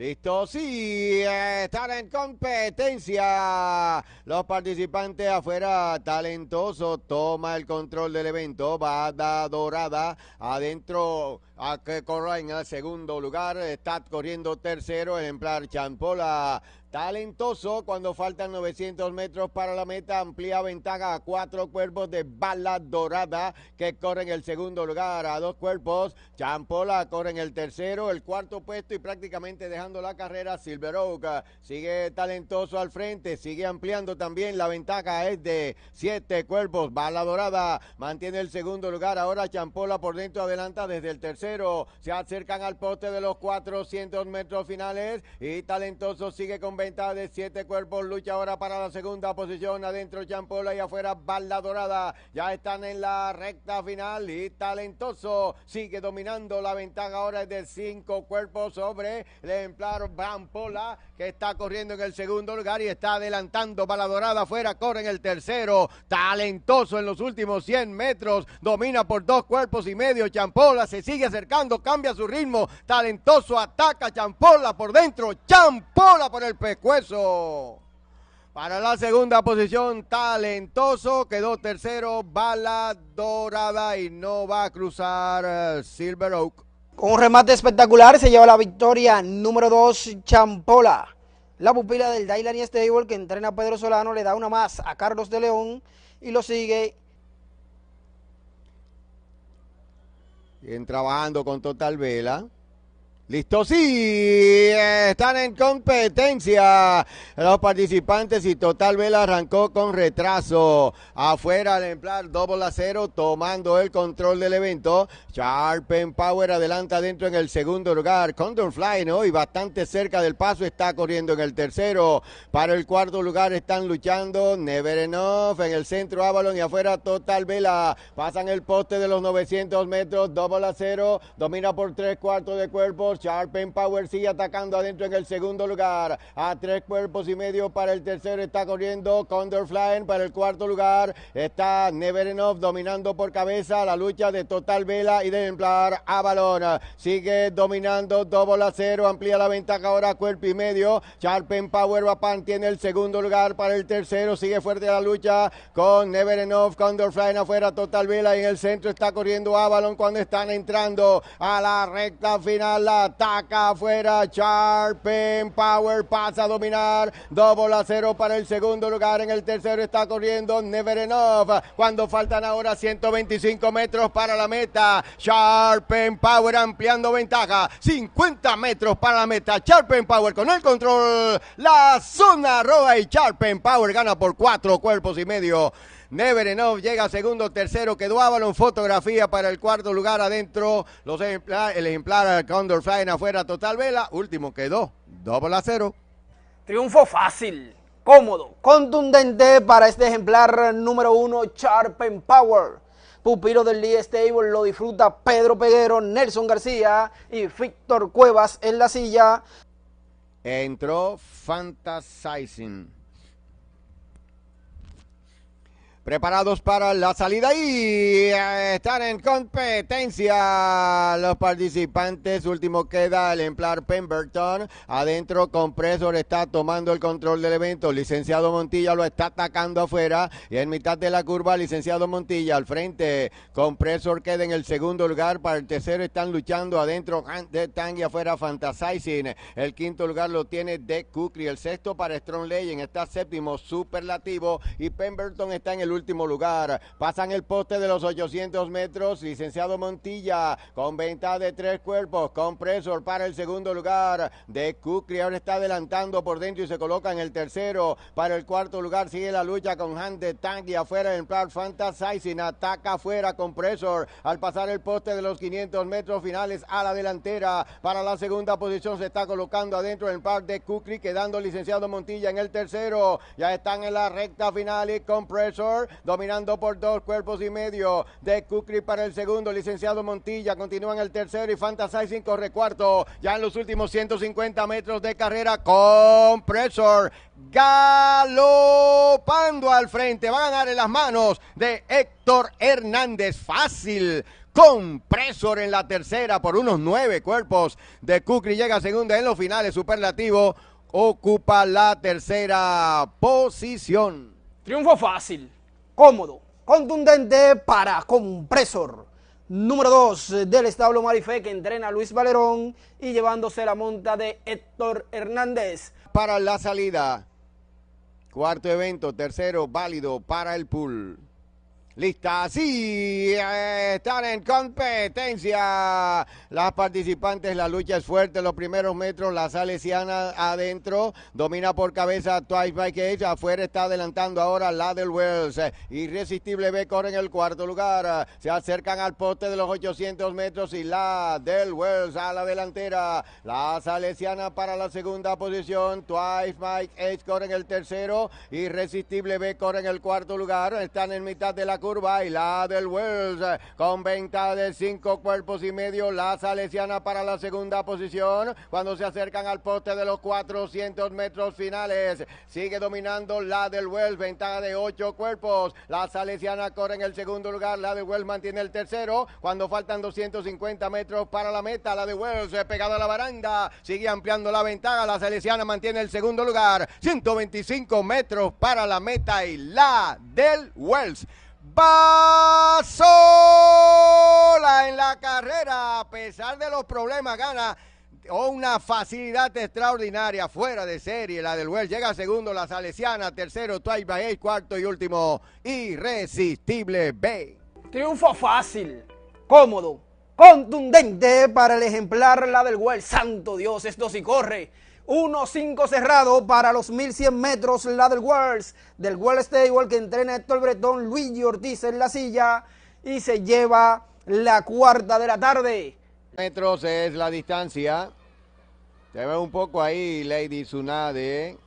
Listo, sí, eh, están en competencia. Los participantes afuera, talentoso, toma el control del evento. Bada dorada, adentro, a que corra en el segundo lugar. Está corriendo tercero, ejemplar Champola. Talentoso cuando faltan 900 metros para la meta, amplía ventaja a cuatro cuerpos de bala dorada que corre en el segundo lugar a dos cuerpos. Champola corre en el tercero, el cuarto puesto y prácticamente dejando la carrera Silver Oak. Ah, sigue talentoso al frente, sigue ampliando también. La ventaja es de siete cuerpos. Bala dorada mantiene el segundo lugar. Ahora Champola por dentro adelanta desde el tercero. Se acercan al poste de los 400 metros finales y talentoso sigue con venta de siete cuerpos. Lucha ahora para la segunda posición. Adentro Champola y afuera Baladorada, Dorada. Ya están en la recta final y talentoso sigue dominando. La ventaja ahora es de cinco cuerpos sobre el ejemplar Brampola que está corriendo en el segundo lugar y está adelantando Baladorada, Dorada. Afuera corre en el tercero. Talentoso en los últimos 100 metros. Domina por dos cuerpos y medio. Champola se sigue acercando, cambia su ritmo. Talentoso ataca Champola por dentro. Champola por el pecho. Pescuezo. Para la segunda posición, talentoso. Quedó tercero, bala dorada y no va a cruzar eh, Silver Oak. Con un remate espectacular se lleva la victoria número 2, Champola. La pupila del y Stable que entrena a Pedro Solano le da una más a Carlos de León y lo sigue. Bien trabajando con total vela. Listo, sí, están en competencia los participantes y Total Vela arrancó con retraso. Afuera el emplar doble a cero, tomando el control del evento. Sharpen Power adelanta dentro en el segundo lugar. Condor Fly, ¿no? Y bastante cerca del paso está corriendo en el tercero. Para el cuarto lugar están luchando Never Enough en el centro Avalon y afuera Total Vela. Pasan el poste de los 900 metros, doble a cero, domina por tres cuartos de cuerpos. Sharpen Power sigue atacando adentro en el segundo lugar. A tres cuerpos y medio para el tercero está corriendo Condor Para el cuarto lugar está Never dominando por cabeza la lucha de Total Vela y de Emplar Avalon. Sigue dominando doble a cero. Amplía la ventaja ahora a cuerpo y medio. Sharpen Power pan tiene el segundo lugar para el tercero. Sigue fuerte la lucha con Never Enough. Condor Flying afuera. Total Vela en el centro está corriendo Avalon cuando están entrando a la recta final. La ataca afuera. Sharpen Power pasa a dominar. Doble a cero para el segundo lugar. En el tercero está corriendo Never Enough. Cuando faltan ahora 125 metros para la meta. Sharpen Power ampliando ventaja. 50 metros para la meta. Sharpen Power con el control. La zona roja y Sharpen Power gana por cuatro cuerpos y medio. Never Enough llega segundo, tercero, quedó Avalon Fotografía para el cuarto lugar adentro. Los ejemplar, el ejemplar Condor Flying afuera, Total Vela. Último quedó, doble a cero. Triunfo fácil, cómodo, contundente para este ejemplar número uno, Sharp Power. Pupilo del Lee Stable lo disfruta Pedro Peguero, Nelson García y Víctor Cuevas en la silla. Entró Fantasizing. preparados para la salida y eh, están en competencia los participantes. Último queda el emplar Pemberton. Adentro Compresor está tomando el control del evento. Licenciado Montilla lo está atacando afuera y en mitad de la curva, licenciado Montilla al frente. Compresor queda en el segundo lugar. Para el tercero están luchando adentro de Tang y afuera Fantasizing. El quinto lugar lo tiene De Kukri. El sexto para Strong Legend está séptimo, superlativo. Y Pemberton está en el último último lugar. Pasan el poste de los 800 metros, licenciado Montilla, con venta de tres cuerpos, compresor para el segundo lugar. De Kukri ahora está adelantando por dentro y se coloca en el tercero. Para el cuarto lugar sigue la lucha con Hand de y afuera en Plan Fantasizing, ataca afuera compresor al pasar el poste de los 500 metros finales a la delantera. Para la segunda posición se está colocando adentro en Park de Kukri, quedando licenciado Montilla en el tercero. Ya están en la recta final y compresor dominando por dos cuerpos y medio. De Kukri para el segundo, licenciado Montilla, continúa en el tercero y Fantasizing corre cuarto. Ya en los últimos 150 metros de carrera, Compresor galopando al frente. Va a ganar en las manos de Héctor Hernández. Fácil compresor en la tercera por unos nueve cuerpos de Kukri. Llega segunda en los finales, superlativo. Ocupa la tercera posición. Triunfo fácil cómodo, contundente para compresor. Número 2 eh, del establo Marife que entrena Luis Valerón y llevándose la monta de Héctor Hernández. Para la salida. Cuarto evento, tercero válido para el pool. Lista, sí, eh, están en competencia. Las participantes, la lucha es fuerte, los primeros metros, la salesiana adentro, domina por cabeza Twice Mike H. afuera está adelantando ahora la del Wells. Eh, irresistible B corre en el cuarto lugar, se acercan al poste de los 800 metros y la del Wells a la delantera. La salesiana para la segunda posición, Twice Mike Age corre en el tercero, irresistible B corre en el cuarto lugar, están en mitad de la curva y la del Wells con venta de cinco cuerpos y medio. La Salesiana para la segunda posición cuando se acercan al poste de los 400 metros finales. Sigue dominando la del Wells, ventaja de ocho cuerpos. La Salesiana corre en el segundo lugar, la del Wells mantiene el tercero cuando faltan 250 metros para la meta. La de Wells eh, pegada a la baranda, sigue ampliando la ventaja. La Salesiana mantiene el segundo lugar, 125 metros para la meta y la del Wells. Va sola en la carrera, a pesar de los problemas, gana una facilidad extraordinaria, fuera de serie, la del Well. Llega segundo la Salesiana, tercero Twice by cuarto y último Irresistible B. Triunfo fácil, cómodo, contundente para el ejemplar, la del Well. Santo Dios, esto sí corre. 1-5 cerrado para los 1100 metros, la del Worlds, del World Stable que entrena Héctor Bretón, Luigi Ortiz en la silla y se lleva la cuarta de la tarde. Metros es la distancia. Se ve un poco ahí Lady Sunade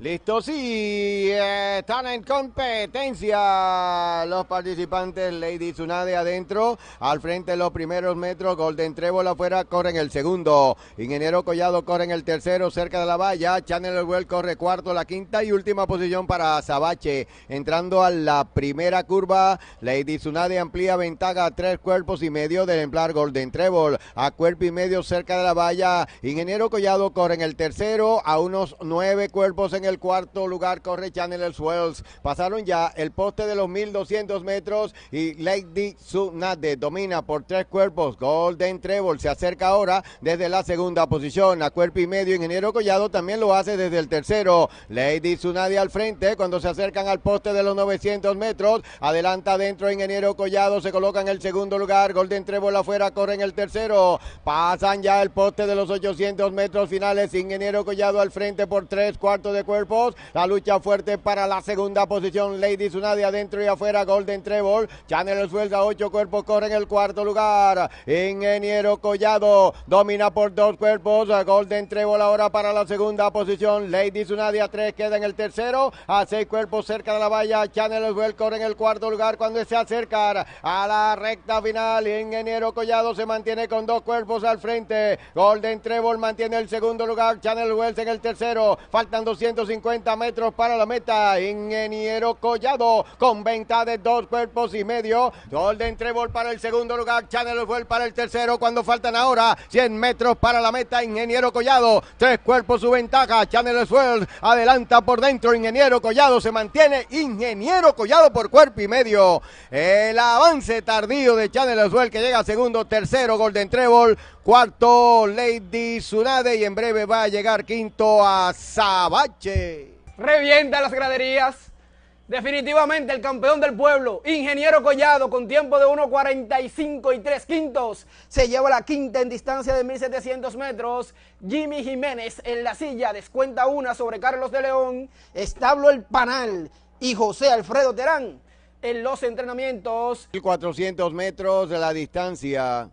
Listo, sí, están en competencia los participantes. Lady Tsunade adentro, al frente los primeros metros. Golden Trébol afuera, corre en el segundo. Ingeniero Collado corre en el tercero, cerca de la valla. Channel Well corre cuarto, la quinta y última posición para Zabache. Entrando a la primera curva, Lady Tsunade amplía ventaja a tres cuerpos y medio del emplar Golden Trébol. A cuerpo y medio, cerca de la valla. Ingeniero Collado corre en el tercero, a unos nueve cuerpos en el el cuarto lugar corre Channel Swells. Pasaron ya el poste de los 1200 metros y Lady Sunade domina por tres cuerpos. Golden Treble se acerca ahora desde la segunda posición. A cuerpo y medio, Ingeniero Collado también lo hace desde el tercero. Lady Sunade al frente cuando se acercan al poste de los 900 metros. Adelanta adentro, Ingeniero Collado se coloca en el segundo lugar. Golden Treble afuera corre en el tercero. Pasan ya el poste de los 800 metros finales. Ingeniero Collado al frente por tres cuartos de cuerpo la lucha fuerte para la segunda posición. Lady Tsunade adentro y afuera. Golden Trevor. Chanel a ocho cuerpos. Corre en el cuarto lugar. Ingeniero Collado domina por dos cuerpos. Golden Trevor ahora para la segunda posición. Lady Tsunade a tres. Queda en el tercero. A seis cuerpos cerca de la valla. Chanel wells corre en el cuarto lugar cuando se acerca a la recta final. Ingeniero Collado se mantiene con dos cuerpos al frente. Golden Trevor mantiene el segundo lugar. Chanel Wells en el tercero. Faltan 200 50 metros para la meta. Ingeniero Collado con venta de dos cuerpos y medio. Golden Trébol para el segundo lugar. Channel para el tercero cuando faltan ahora 100 metros para la meta. Ingeniero Collado, tres cuerpos su ventaja. Channel adelanta por dentro. Ingeniero Collado se mantiene. Ingeniero Collado por cuerpo y medio. El avance tardío de Channel Azuel que llega segundo, tercero. Golden Trébol Cuarto, Lady Sunade y en breve va a llegar quinto a Sabache. Revienta las graderías. Definitivamente el campeón del pueblo, Ingeniero Collado, con tiempo de 1.45 y 3 quintos, se lleva la quinta en distancia de 1.700 metros. Jimmy Jiménez en la silla descuenta una sobre Carlos de León, Establo El Panal y José Alfredo Terán en los entrenamientos. 400 metros de la distancia.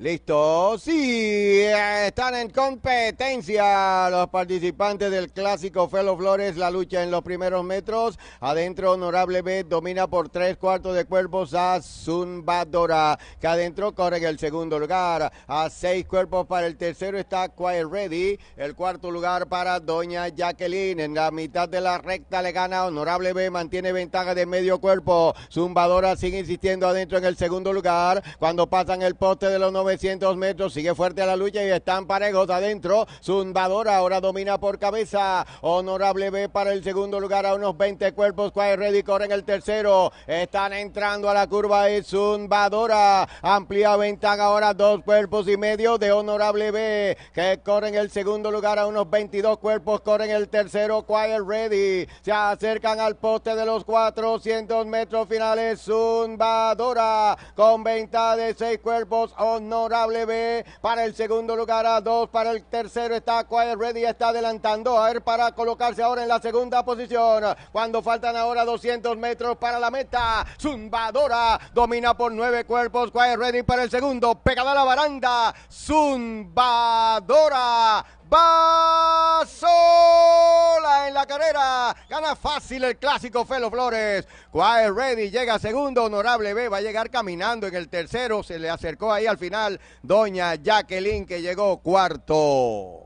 Listo, sí, están en competencia los participantes del clásico Felo Flores, la lucha en los primeros metros. Adentro, Honorable B domina por tres cuartos de cuerpos a Zumbadora, que adentro corre en el segundo lugar. A seis cuerpos para el tercero está Quiet Ready, el cuarto lugar para Doña Jacqueline. En la mitad de la recta le gana Honorable B, mantiene ventaja de medio cuerpo. Zumbadora sigue insistiendo adentro en el segundo lugar. Cuando pasan el poste de los 90, 900 metros, sigue fuerte la lucha y están parejos adentro. Zumbadora ahora domina por cabeza. Honorable B para el segundo lugar a unos 20 cuerpos. Quiet Ready corre en el tercero. Están entrando a la curva y Zumbadora amplia ventaja ahora dos cuerpos y medio de Honorable B que corre en el segundo lugar a unos 22 cuerpos. Corre en el tercero. Quiet Ready se acercan al poste de los 400 metros finales. Zumbadora con ventaja de seis cuerpos. Honorable Honorable B. Para el segundo lugar a dos. Para el tercero está Quiet Ready. Está adelantando. A ver para colocarse ahora en la segunda posición. Cuando faltan ahora 200 metros para la meta. Zumbadora domina por nueve cuerpos. Quiet Ready para el segundo. Pegada a la baranda. Zumbadora Va sola en la carrera. Gana fácil el clásico Felo Flores. Quiet Ready llega segundo. Honorable B va a llegar caminando en el tercero. Se le acercó ahí al final Doña Jacqueline que llegó cuarto.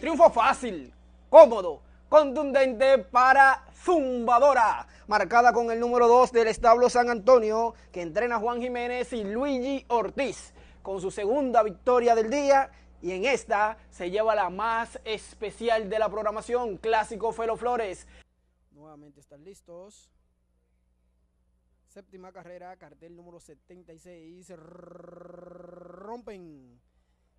Triunfo fácil, cómodo, contundente para Zumbadora, marcada con el número 2 del establo San Antonio, que entrena Juan Jiménez y Luigi Ortiz, con su segunda victoria del día y en esta se lleva la más especial de la programación, Clásico Felo Flores. Nuevamente están listos. Séptima carrera, cartel número 76. Rompen.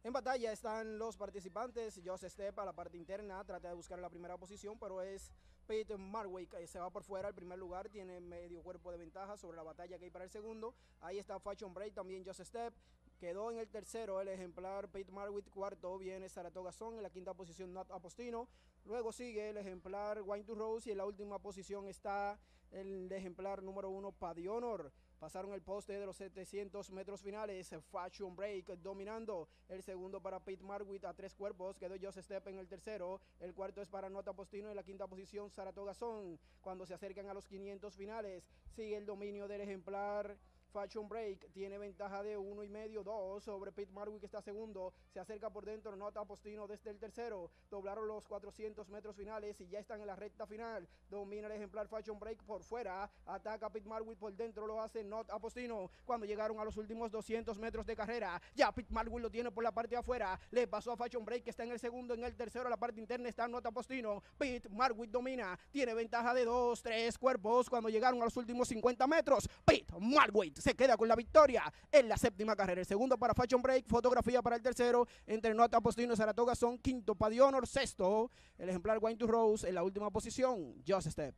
En batalla están los participantes. José Step a la parte interna. Trata de buscar la primera posición, pero es Pete Marwick se va por fuera al primer lugar, tiene medio cuerpo de ventaja sobre la batalla que hay para el segundo. Ahí está Fashion Break, también Just Step. Quedó en el tercero el ejemplar Pete Marwick, cuarto viene Saratoga Song, en la quinta posición Nat Apostino. Luego sigue el ejemplar Wine to Rose y en la última posición está el ejemplar número uno Honor. Pasaron el poste de los 700 metros finales, Fashion Break dominando el segundo para Pete Marwitt a tres cuerpos, quedó Joseph Step en el tercero, el cuarto es para Nota Postino y la quinta posición Saratoga Son. Cuando se acercan a los 500 finales, sigue el dominio del ejemplar Fashion Break tiene ventaja de uno y medio, dos, sobre Pete Marwick que está segundo, se acerca por dentro, nota Apostino desde el tercero, doblaron los 400 metros finales y ya están en la recta final, domina el ejemplar Fashion Break por fuera, ataca Pete Marwick por dentro, lo hace Not Apostino, cuando llegaron a los últimos 200 metros de carrera, ya Pete Marwick lo tiene por la parte de afuera, le pasó a Fashion Break que está en el segundo, en el tercero, la parte interna está Not Apostino, Pete Marwick domina, tiene ventaja de dos, tres cuerpos cuando llegaron a los últimos 50 metros, Pete Marwick se queda con la victoria en la séptima carrera. El segundo para Fashion Break, fotografía para el tercero, entrenó a Tapostino y Saratoga, son quinto para sexto, el ejemplar wayne to Rose en la última posición, Just Step.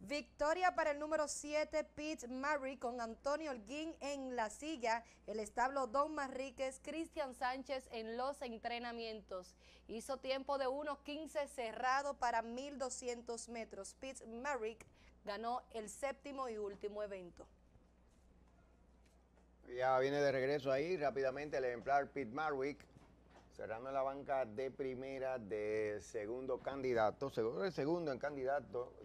Victoria para el número siete, Pete Murray, con Antonio Holguín en la silla, el establo Don marríquez Cristian Sánchez en los entrenamientos. Hizo tiempo de 1.15 cerrado para 1.200 metros. Pete Murray ganó el séptimo y último evento. Ya viene de regreso ahí rápidamente el ejemplar Pete Marwick, cerrando la banca de primera de segundo candidato, segundo, el segundo en candidato,